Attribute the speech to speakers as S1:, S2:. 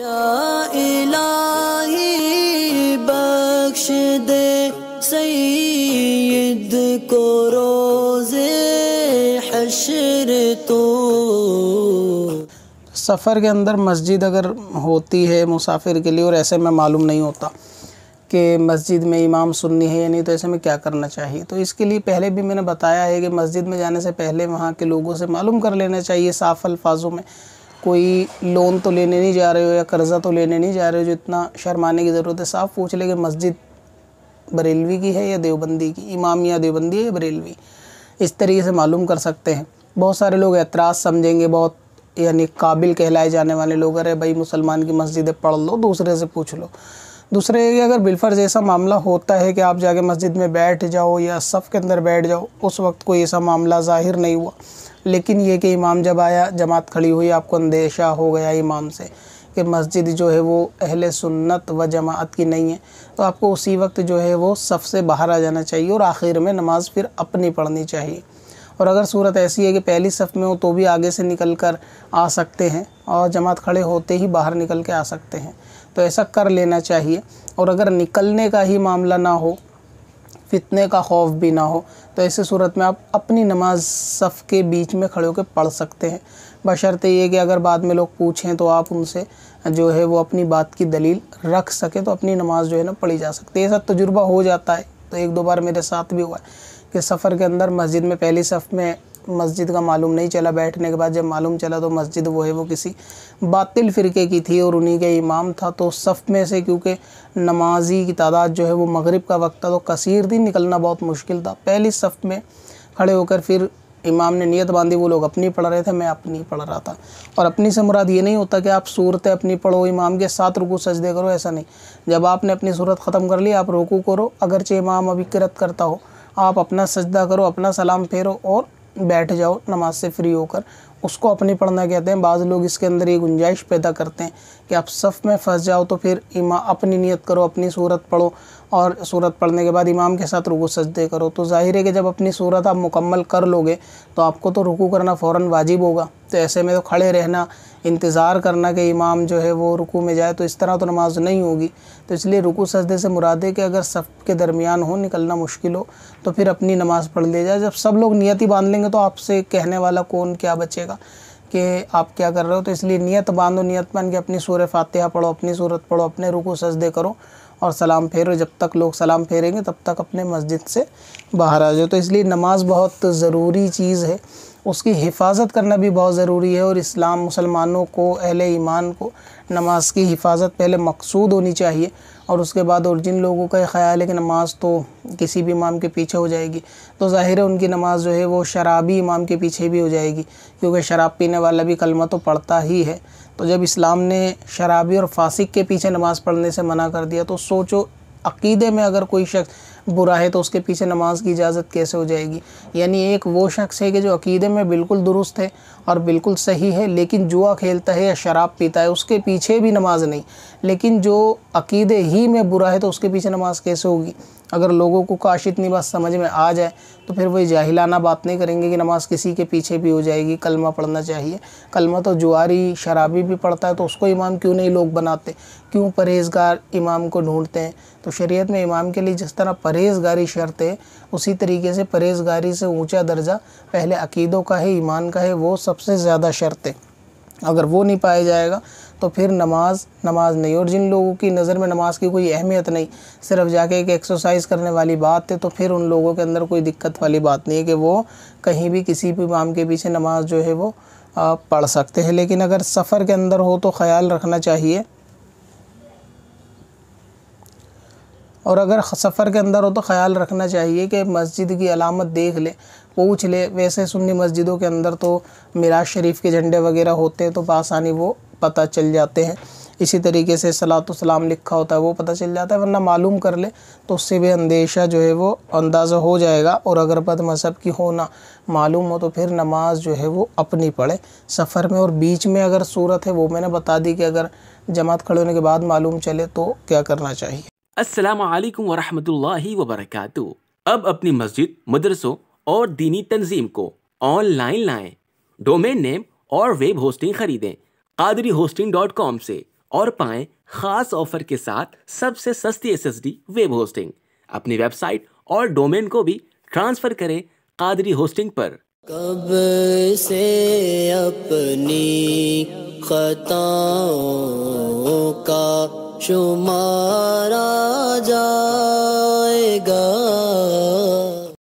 S1: को तो सफ़र के अंदर मस्जिद अगर होती है मुसाफिर के लिए और ऐसे में मालूम नहीं होता कि मस्जिद में इमाम सुन्नी है या नहीं तो ऐसे में क्या करना चाहिए तो इसके लिए पहले भी मैंने बताया है कि मस्जिद में जाने से पहले वहाँ के लोगों से मालूम कर लेना चाहिए साफ़ अल्फाजों में कोई लोन तो लेने नहीं जा रहे हो या कर्ज़ा तो लेने नहीं जा रहे हो जो इतना शर्माने की ज़रूरत है साफ पूछ ले कि मस्जिद बरेलवी की है या देवबंदी की इमाम या देवबंदी है या बरेलवी इस तरीके से मालूम कर सकते हैं बहुत सारे लोग एतराज़ समझेंगे बहुत यानी काबिल कहलाए जाने वाले लोग अरे भाई मुसलमान की मस्जिदें पढ़ लो दूसरे से पूछ लो दूसरे कि अगर बिलफर्ज ऐसा मामला होता है कि आप जाके मस्जिद में बैठ जाओ या सफ़ के अंदर बैठ जाओ उस वक्त कोई ऐसा मामला ज़ाहिर नहीं हुआ लेकिन ये कि इमाम जब आया जमात खड़ी हुई आपको अंदेशा हो गया इमाम से कि मस्जिद जो है वो अहल सुन्नत व जमात की नहीं है तो आपको उसी वक्त जो है वो सफ़ से बाहर आ जाना चाहिए और आखिर में नमाज फिर अपनी पढ़नी चाहिए और अगर सूरत ऐसी है कि पहली सफ़ में हो तो भी आगे से निकल कर आ सकते हैं और जमात खड़े होते ही बाहर निकल के आ सकते हैं तो ऐसा कर लेना चाहिए और अगर निकलने का ही मामला ना हो फितने का खौफ भी ना हो तो ऐसे सूरत में आप अपनी नमाज सफ़ के बीच में खड़े होकर पढ़ सकते हैं बशर्ते ये कि अगर बाद में लोग पूछें तो आप उनसे जो है वो अपनी बात की दलील रख सकें तो अपनी नमाज जो है ना पढ़ी जा सकती है ऐसा तजुर्बा हो जाता है तो एक दो बार मेरे साथ भी हुआ है कि सफ़र के अंदर मस्जिद में पहली सफ़ में मस्जिद का मालूम नहीं चला बैठने के बाद जब मालूम चला तो मस्जिद वो है वो किसी बातिल फ़िरके की थी और उन्हीं का इमाम था तो सफ़ में से क्योंकि नमाजी की तादाद जो है वो मगरिब का वक्त था तो कसीर दिन निकलना बहुत मुश्किल था पहली सफ़ में खड़े होकर फिर इमाम ने नीयत बांधी वो लोग अपनी पढ़ रहे थे मैं अपनी पढ़ रहा था और अपनी से मुराद ये नहीं होता कि आप सूरत अपनी पढ़ो इमाम के साथ रुकू सजदे करो ऐसा नहीं जब आपने अपनी सूरत ख़त्म कर ली आप रुकू करो अगरचे इमाम अभी क़िरत करता हो आप अपना सजदा करो अपना सलाम फेरो और बैठ जाओ नमाज से फ्री होकर उसको अपने पढ़ना कहते हैं बाज़ लोग इसके अंदर ये गुंजाइश पैदा करते हैं कि आप सफ़ में फंस जाओ तो फिर इमा अपनी नियत करो अपनी सूरत पढ़ो और सूरत पढ़ने के बाद इमाम के साथ रुकू सजदे करो तो ज़ाहिर है कि जब अपनी सूरत आप मुकम्मल कर लोगे तो आपको तो रुकू करना फ़ौर वाजिब होगा तो ऐसे में तो खड़े रहना इंतज़ार करना कि इमाम जो है वो रुकू में जाए तो इस तरह तो नमाज नहीं होगी तो इसलिए रुकू सजदे से मुराद है कि अगर सब के दरमियान हो निकलना मुश्किल हो तो फिर अपनी नमाज़ पढ़ ली जाए जब सब लोग नियति बांध लेंगे तो आपसे कहने वाला कौन क्या बचेगा कि आप क्या कर रहे हो तो इसलिए नियत बांधो नियत बांध के अपनी सूर्य फातिहा पढ़ो अपनी सूरत पढ़ो अपने रुको सजदे करो और सलाम फेरो जब तक लोग सलाम फेरेंगे तब तक अपने मस्जिद से बाहर आ जाओ तो इसलिए नमाज बहुत ज़रूरी चीज़ है उसकी हिफाजत करना भी बहुत ज़रूरी है और इस्लाम मुसलमानों को अहल ईमान को नमाज की हिफाजत पहले मकसूद होनी चाहिए और उसके बाद और जिन लोगों का ख्याल है कि नमाज तो किसी भी इमाम के पीछे हो जाएगी तो ज़ाहिर है उनकी नमाज़ जो है वो शराबी इमाम के पीछे भी हो जाएगी क्योंकि शराब पीने वाला भी कलमा तो पढ़ता ही है तो जब इस्लाम ने शराबी और फासिक के पीछे नमाज़ पढ़ने से मना कर दिया तो सोचो अकीदे में अगर कोई शख्स बुरा है तो उसके पीछे नमाज की इजाज़त कैसे हो जाएगी यानी एक वो शख्स है कि जो अकीदे में बिल्कुल दुरुस्त है और बिल्कुल सही है लेकिन जुआ खेलता है या शराब पीता है उसके पीछे भी नमाज नहीं लेकिन जो अकीदे ही में बुरा है तो उसके पीछे नमाज कैसे होगी अगर लोगों को काश इतनी बात समझ में आ जाए तो फिर वही जाहिलाना बात नहीं करेंगे कि नमाज किसी के पीछे भी हो जाएगी कलमा पढ़ना चाहिए कलमा तो जुआरी शराबी भी पढ़ता है तो उसको इमाम क्यों नहीं लोग बनाते क्यों परहेजगार इमाम को ढूंढते हैं तो शरीयत में इमाम के लिए जिस तरह परहेज परहेजगारी शर्त है उसी तरीके से परहेजगारी से ऊंचा दर्जा पहले अकीदों का है ईमान का है वो सबसे ज़्यादा शर्त है अगर वो नहीं पाया जाएगा तो फिर नमाज नमाज नहीं और जिन लोगों की नज़र में नमाज की कोई अहमियत नहीं सिर्फ जाके एक एक्सरसाइज करने वाली बात है तो फिर उन लोगों के अंदर कोई दिक्कत वाली बात नहीं है कि वो कहीं भी किसी भी माम के पीछे नमाज जो है वो पढ़ सकते हैं लेकिन अगर सफ़र के अंदर हो तो ख्याल रखना चाहिए और अगर सफ़र के अंदर हो तो ख्याल रखना चाहिए कि मस्जिद की अलामत देख ले पूछ ले वैसे सुन्नी मस्जिदों के अंदर तो मिराज शरीफ के झंडे वगैरह होते हैं तो बसानी वो पता चल जाते हैं इसी तरीके से सलाम लिखा होता है वो पता चल जाता है वरना मालूम कर ले तो उससे भी अंदेशा जो है वो अंदाज़ा हो जाएगा और अगर बद मज़हब की हो मालूम हो तो फिर नमाज जो है वो अपनी पढ़े सफ़र में और बीच में अगर सूरत है वो मैंने बता दी कि अगर जमात खड़े होने के बाद मालूम चले तो क्या करना चाहिए असलकम वरहमल वबरक अब अपनी मस्जिद मदरसों और दीनी तंजीम को ऑनलाइन लाएं डोमेन नेम और वेब होस्टिंग खरीदें कादरी होस्टिंग डॉट कॉम से और पाएं खास ऑफर के साथ सबसे सस्ती S S D web hosting अपनी वेबसाइट और डोमेन को भी ट्रांसफ़र करें कादरी होस्टिंग पर कब से अपनी खताओं का शुमारा जाएगा